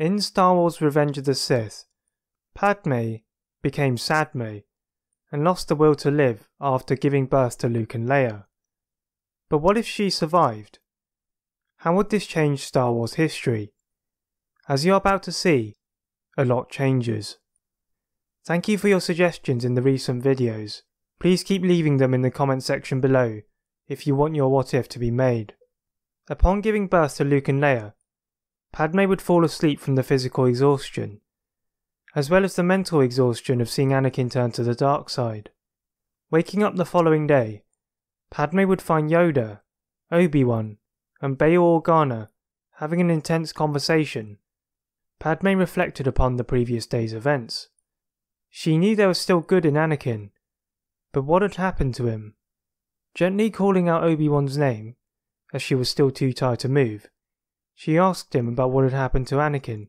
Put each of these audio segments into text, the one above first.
In Star Wars Revenge of the Sith, Padme became Sadme and lost the will to live after giving birth to Luke and Leia. But what if she survived? How would this change Star Wars history? As you're about to see, a lot changes. Thank you for your suggestions in the recent videos. Please keep leaving them in the comment section below if you want your what if to be made. Upon giving birth to Luke and Leia, Padme would fall asleep from the physical exhaustion, as well as the mental exhaustion of seeing Anakin turn to the dark side. Waking up the following day, Padme would find Yoda, Obi-Wan, and Bail Organa having an intense conversation. Padme reflected upon the previous day's events. She knew there was still good in Anakin, but what had happened to him? Gently calling out Obi-Wan's name, as she was still too tired to move, she asked him about what had happened to Anakin.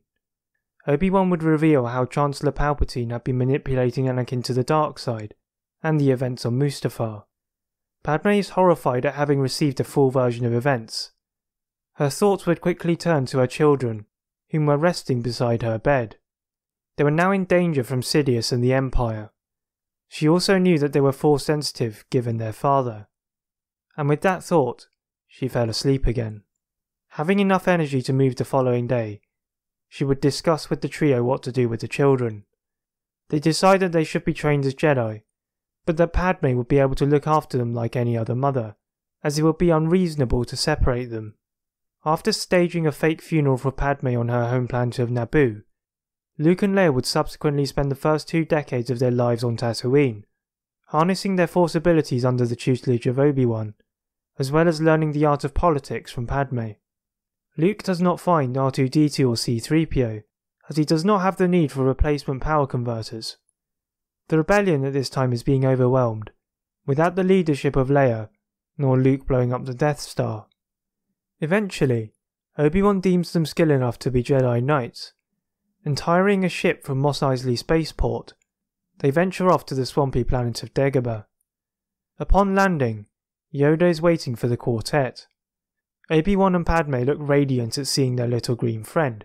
Obi-Wan would reveal how Chancellor Palpatine had been manipulating Anakin to the dark side, and the events on Mustafar. Padme is horrified at having received a full version of events. Her thoughts would quickly turn to her children, whom were resting beside her bed. They were now in danger from Sidious and the Empire. She also knew that they were force sensitive given their father. And with that thought, she fell asleep again. Having enough energy to move the following day, she would discuss with the trio what to do with the children. They decided they should be trained as Jedi, but that Padme would be able to look after them like any other mother, as it would be unreasonable to separate them. After staging a fake funeral for Padme on her home planet of Naboo, Luke and Leia would subsequently spend the first two decades of their lives on Tatooine, harnessing their force abilities under the tutelage of Obi-Wan, as well as learning the art of politics from Padme. Luke does not find R2D2 or C3PO, as he does not have the need for replacement power converters. The rebellion at this time is being overwhelmed, without the leadership of Leia, nor Luke blowing up the Death Star. Eventually, Obi-Wan deems them skill enough to be Jedi Knights, and hiring a ship from Mos Eisley spaceport, they venture off to the swampy planet of Dagobah. Upon landing, Yoda is waiting for the quartet. Obi-Wan and Padme look radiant at seeing their little green friend,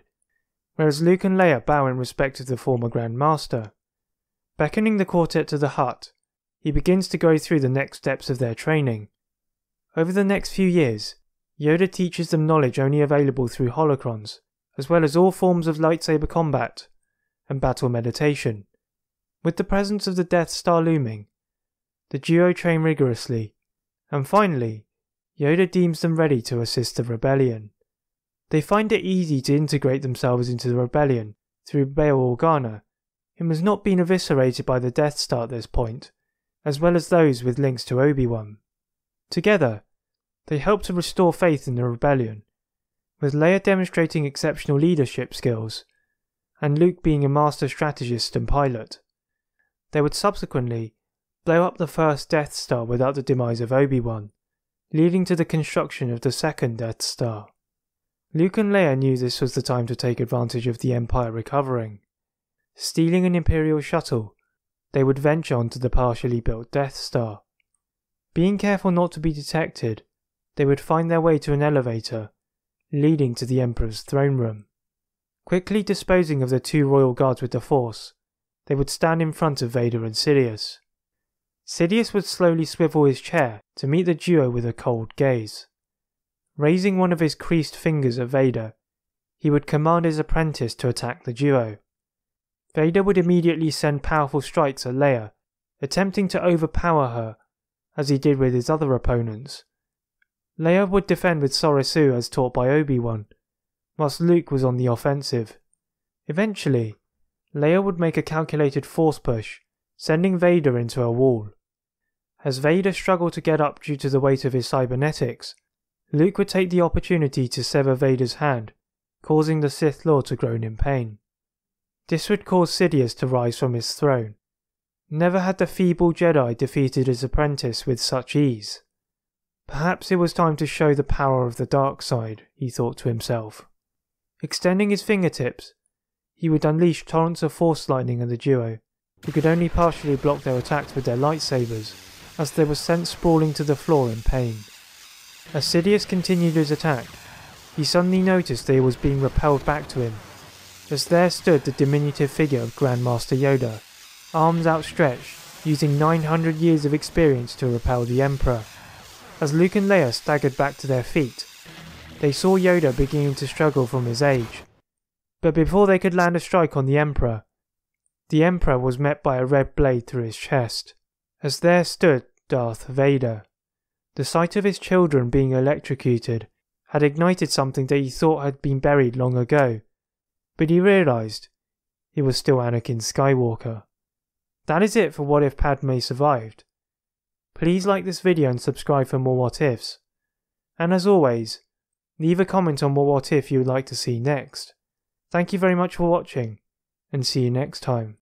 whereas Luke and Leia bow in respect of the former Grand Master. Beckoning the quartet to the hut, he begins to go through the next steps of their training. Over the next few years, Yoda teaches them knowledge only available through holocrons, as well as all forms of lightsaber combat and battle meditation. With the presence of the Death Star looming, the duo train rigorously, and finally, Yoda deems them ready to assist the rebellion. They find it easy to integrate themselves into the rebellion through Bail Organa, who has not been eviscerated by the Death Star at this point, as well as those with links to Obi-Wan. Together, they help to restore faith in the rebellion, with Leia demonstrating exceptional leadership skills, and Luke being a master strategist and pilot. They would subsequently blow up the first Death Star without the demise of Obi-Wan, leading to the construction of the second Death Star. Luke and Leia knew this was the time to take advantage of the Empire recovering. Stealing an Imperial shuttle, they would venture onto the partially built Death Star. Being careful not to be detected, they would find their way to an elevator, leading to the Emperor's throne room. Quickly disposing of the two royal guards with the Force, they would stand in front of Vader and Sidious. Sidious would slowly swivel his chair to meet the duo with a cold gaze. Raising one of his creased fingers at Vader, he would command his apprentice to attack the duo. Vader would immediately send powerful strikes at Leia, attempting to overpower her, as he did with his other opponents. Leia would defend with Sorisu as taught by Obi-Wan, whilst Luke was on the offensive. Eventually, Leia would make a calculated force push, sending Vader into a wall. As Vader struggled to get up due to the weight of his cybernetics, Luke would take the opportunity to sever Vader's hand, causing the Sith Lord to groan in pain. This would cause Sidious to rise from his throne. Never had the feeble Jedi defeated his apprentice with such ease. Perhaps it was time to show the power of the dark side, he thought to himself. Extending his fingertips, he would unleash torrents of force lightning on the duo, who could only partially block their attacks with their lightsabers as they were sent sprawling to the floor in pain. As Sidious continued his attack, he suddenly noticed that he was being repelled back to him, as there stood the diminutive figure of Grandmaster Yoda, arms outstretched, using 900 years of experience to repel the Emperor. As Luke and Leia staggered back to their feet, they saw Yoda beginning to struggle from his age. But before they could land a strike on the Emperor, the Emperor was met by a red blade through his chest. As there stood Darth Vader, the sight of his children being electrocuted had ignited something that he thought had been buried long ago, but he realised he was still Anakin Skywalker. That is it for What If Padme Survived. Please like this video and subscribe for more What Ifs. And as always, leave a comment on what What If you would like to see next. Thank you very much for watching, and see you next time.